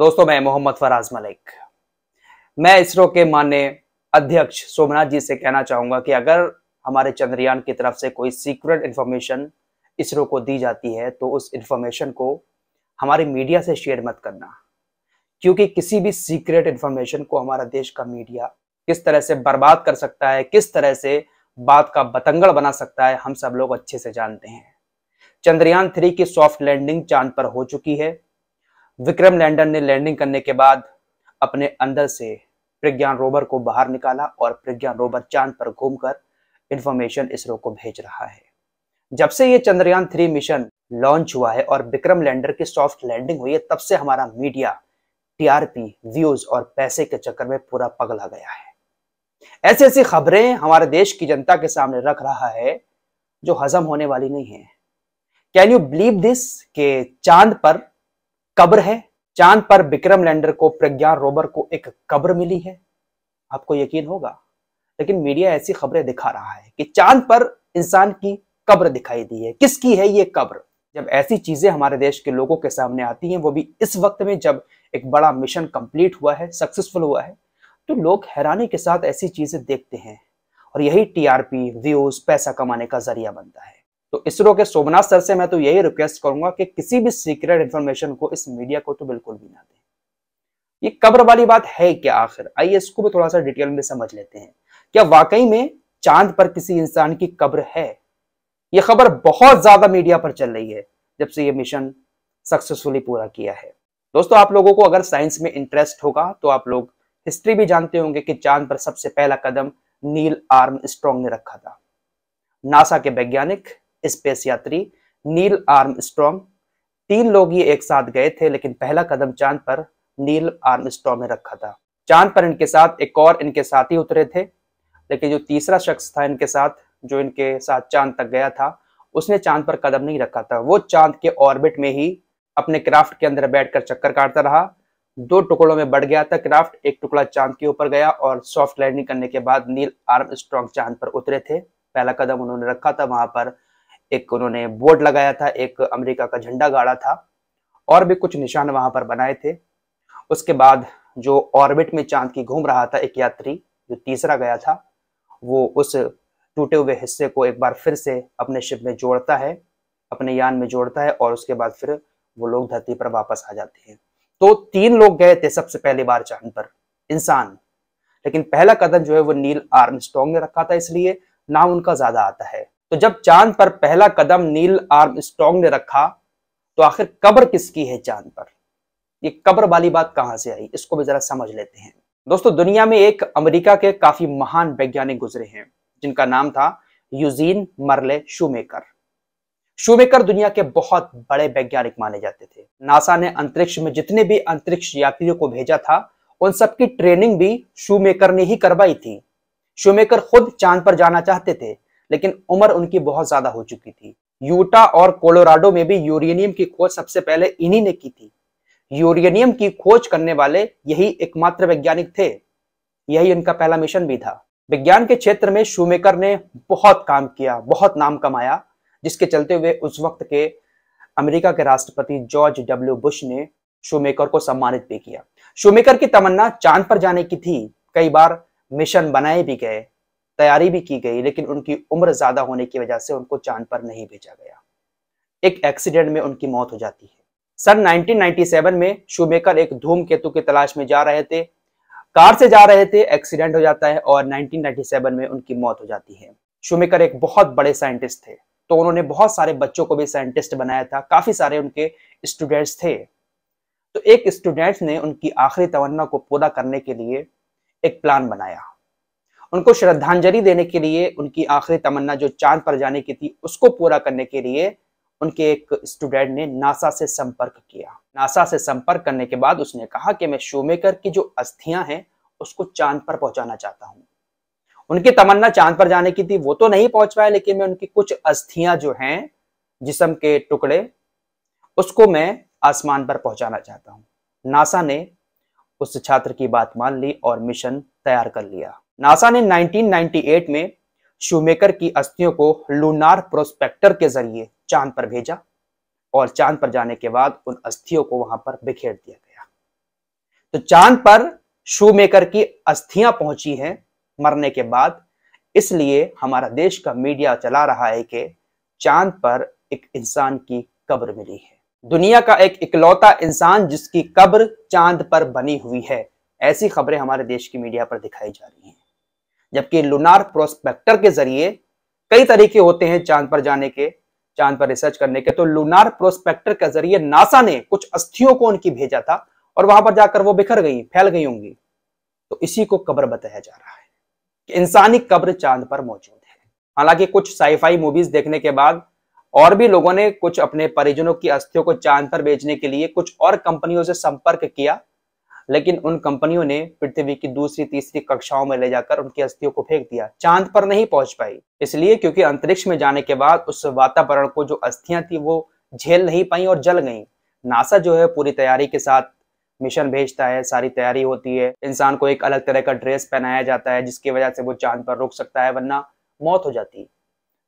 दोस्तों मैं मोहम्मद फराज मलिक मैं इसरो के मान्य अध्यक्ष सोमनाथ जी से कहना चाहूंगा कि अगर हमारे चंद्रयान की तरफ से कोई सीक्रेट इन्फॉर्मेशन इसरो को दी जाती है तो उस इन्फॉर्मेशन को हमारे मीडिया से शेयर मत करना क्योंकि किसी भी सीक्रेट इन्फॉर्मेशन को हमारा देश का मीडिया किस तरह से बर्बाद कर सकता है किस तरह से बात का बतंगड़ बना सकता है हम सब लोग अच्छे से जानते हैं चंद्रयान थ्री की सॉफ्ट लैंडिंग चांद पर हो चुकी है विक्रम लैंडर ने लैंडिंग करने के बाद अपने अंदर से प्रज्ञान रोवर को बाहर निकाला और प्रज्ञान रोवर चांद पर घूमकर इंफॉर्मेशन इसरो को भेज रहा है जब से ये चंद्रयान थ्री मिशन लॉन्च हुआ है और विक्रम लैंडर की सॉफ्ट लैंडिंग हुई है तब से हमारा मीडिया टीआरपी व्यूज और पैसे के चक्कर में पूरा पगला गया है ऐसी ऐसी खबरें हमारे देश की जनता के सामने रख रहा है जो हजम होने वाली नहीं है कैन यू बिलीव दिस के चांद पर कब्र है चांद पर विक्रम लैंडर को प्रज्ञान रोबर को एक कब्र मिली है आपको यकीन होगा लेकिन मीडिया ऐसी खबरें दिखा रहा है कि चांद पर इंसान की कब्र दिखाई दी है किसकी है ये कब्र जब ऐसी चीजें हमारे देश के लोगों के सामने आती हैं वो भी इस वक्त में जब एक बड़ा मिशन कंप्लीट हुआ है सक्सेसफुल हुआ है तो लोग हैरानी के साथ ऐसी चीजें देखते हैं और यही टीआरपी व्यूज पैसा कमाने का जरिया बनता है तो इसरो के सोमनाथ सर से मैं तो यही रिक्वेस्ट करूंगा कि किसी भी सीक्रेट इंफॉर्मेशन को इस मीडिया को तो बिल्कुल भी ना दें ये कब्र वाली बात है क्या आखिर आइए इसको भी थोड़ा सा डिटेल में समझ लेते हैं क्या वाकई में चांद पर किसी इंसान की कब्र है यह खबर बहुत ज्यादा मीडिया पर चल रही है जब से यह मिशन सक्सेसफुली पूरा किया है दोस्तों आप लोगों को अगर साइंस में इंटरेस्ट होगा तो आप लोग हिस्ट्री भी जानते होंगे कि चांद पर सबसे पहला कदम नील आर्म स्ट्रॉन्ग ने रखा था नासा के वैज्ञानिक स्पेस यात्री नील आर्म तीन लोग ये एक साथ गए थे लेकिन पहला कदम चांद पर नील आर्म ने रखा था चांद पर इनके साथ एक और इनके साथी उतरे थे लेकिन जो तीसरा शख्स था इनके साथ जो इनके साथ चांद तक गया था उसने चांद पर कदम नहीं रखा था वो चांद के ऑर्बिट में ही अपने क्राफ्ट के अंदर बैठकर चक्कर काटता रहा दो टुकड़ों में बढ़ गया था क्राफ्ट एक टुकड़ा चांद के ऊपर गया और सॉफ्ट लैंडिंग करने के बाद नील आर्म चांद पर उतरे थे पहला कदम उन्होंने रखा था वहां पर एक उन्होंने बोर्ड लगाया था एक अमेरिका का झंडा गाड़ा था और भी कुछ निशान वहां पर बनाए थे उसके बाद जो ऑर्बिट में चांद की घूम रहा था एक यात्री जो तीसरा गया था वो उस टूटे हुए हिस्से को एक बार फिर से अपने शिप में जोड़ता है अपने यान में जोड़ता है और उसके बाद फिर वो लोग धरती पर वापस आ जाते हैं तो तीन लोग गए थे सबसे पहली बार चांद पर इंसान लेकिन पहला कदम जो है वो नील आर्मस्ट्रॉन्ग ने रखा था इसलिए नाम उनका ज्यादा आता है तो जब चांद पर पहला कदम नील आर्म स्ट्रॉन्ग ने रखा तो आखिर कब्र किसकी है चांद पर ये कब्र वाली बात कहां से आई इसको भी जरा समझ लेते हैं दोस्तों दुनिया में एक अमेरिका के काफी महान वैज्ञानिक गुजरे हैं जिनका नाम था यूजीन मरले शूमेकर शूमेकर दुनिया के बहुत बड़े वैज्ञानिक माने जाते थे नासा ने अंतरिक्ष में जितने भी अंतरिक्ष यात्रियों को भेजा था उन सबकी ट्रेनिंग भी शूमेकर ने ही करवाई थी शूमेकर खुद चांद पर जाना चाहते थे लेकिन उम्र उनकी बहुत ज्यादा हो चुकी थी यूटा और कोलोराडो में भी यूरेनियम की खोज सबसे पहले इन्हीं ने की थी यूरेनियम की खोज करने वाले यही एकमात्र वैज्ञानिक थे यही इनका पहला मिशन भी था विज्ञान के क्षेत्र में शूमेकर ने बहुत काम किया बहुत नाम कमाया जिसके चलते हुए उस वक्त के अमेरिका के राष्ट्रपति जॉर्ज डब्ल्यू बुश ने शूमेकर को सम्मानित भी किया शूमेकर की तमन्ना चांद पर जाने की थी कई बार मिशन बनाए भी गए तैयारी भी की गई लेकिन उनकी उम्र ज़्यादा होने की वजह से उनको चांद पर नहीं भेजा गया एक एक्सीडेंट में उनकी मौत हो जाती है सन 1997 में शूमेकर एक धूम केतु की तलाश में जा रहे थे कार से जा रहे थे एक्सीडेंट हो जाता है और 1997 में उनकी मौत हो जाती है शूमेकर एक बहुत बड़े साइंटिस्ट थे तो उन्होंने बहुत सारे बच्चों को भी साइंटिस्ट बनाया था काफी सारे उनके स्टूडेंट्स थे तो एक स्टूडेंट ने उनकी आखिरी तवन्ना को पूरा करने के लिए एक प्लान बनाया उनको श्रद्धांजलि देने के लिए उनकी आखिरी तमन्ना जो चांद पर जाने की थी उसको पूरा करने के लिए उनके एक स्टूडेंट ने नासा से संपर्क किया नासा से संपर्क करने के बाद उसने कहा कि मैं शोमेकर की जो अस्थियां हैं उसको चांद पर पहुंचाना चाहता हूं उनकी तमन्ना चांद पर जाने की थी वो तो नहीं पहुंच पाए लेकिन मैं उनकी कुछ अस्थियां जो हैं जिसम के टुकड़े उसको मैं आसमान पर पहुंचाना चाहता हूं नासा ने उस छात्र की बात मान ली और मिशन तैयार कर लिया नासा ने 1998 में शूमेकर की अस्थियों को लूनार प्रोस्पेक्टर के जरिए चांद पर भेजा और चांद पर जाने के बाद उन अस्थियों को वहां पर बिखेर दिया गया तो चांद पर शूमेकर की अस्थियां पहुंची हैं मरने के बाद इसलिए हमारा देश का मीडिया चला रहा है कि चांद पर एक इंसान की कब्र मिली है दुनिया का एक इकलौता इंसान जिसकी कब्र चांद पर बनी हुई है ऐसी खबरें हमारे देश की मीडिया पर दिखाई जा रही हैं जबकि लुनार प्रोस्पेक्टर के जरिए कई तरीके होते हैं चांद पर जाने के चांद पर रिसर्च करने के तो लुनार प्रोस्पेक्टर के जरिए नासा ने कुछ अस्थियों को उनकी भेजा था और वहां पर जाकर वो बिखर गई फैल गई होंगी तो इसी को कब्र बताया जा रहा है कि इंसानी कब्र चांद पर मौजूद है हालांकि कुछ साइफाई मूवीज देखने के बाद और भी लोगों ने कुछ अपने परिजनों की अस्थियों को चांद पर भेजने के लिए कुछ और कंपनियों से संपर्क किया लेकिन उन कंपनियों ने पृथ्वी की दूसरी तीसरी कक्षाओं में ले जाकर उनकी अस्थियों को फेंक दिया चांद पर नहीं पहुंच पाई इसलिए क्योंकि अंतरिक्ष में जाने के बाद उस वातावरण को जो अस्थियां थी वो झेल नहीं पाई और जल गई नासा जो है पूरी तैयारी के साथ मिशन भेजता है सारी तैयारी होती है इंसान को एक अलग तरह का ड्रेस पहनाया जाता है जिसकी वजह से वो चांद पर रुक सकता है वरना मौत हो जाती है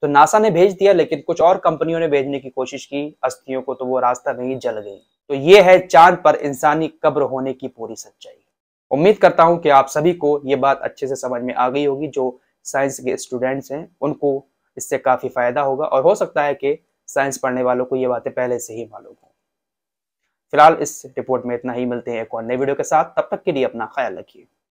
तो नासा ने भेज दिया लेकिन कुछ और कंपनियों ने भेजने की कोशिश की अस्थियों को तो वो रास्ता नहीं जल गई तो ये है चांद पर इंसानी कब्र होने की पूरी सच्चाई उम्मीद करता हूं कि आप सभी को ये बात अच्छे से समझ में आ गई होगी जो साइंस के स्टूडेंट्स हैं उनको इससे काफ़ी फायदा होगा और हो सकता है कि साइंस पढ़ने वालों को ये बातें पहले से ही मालूम हों फिलहाल इस रिपोर्ट में इतना ही मिलते हैं एक और नई वीडियो के साथ तब तक के लिए अपना ख्याल रखिए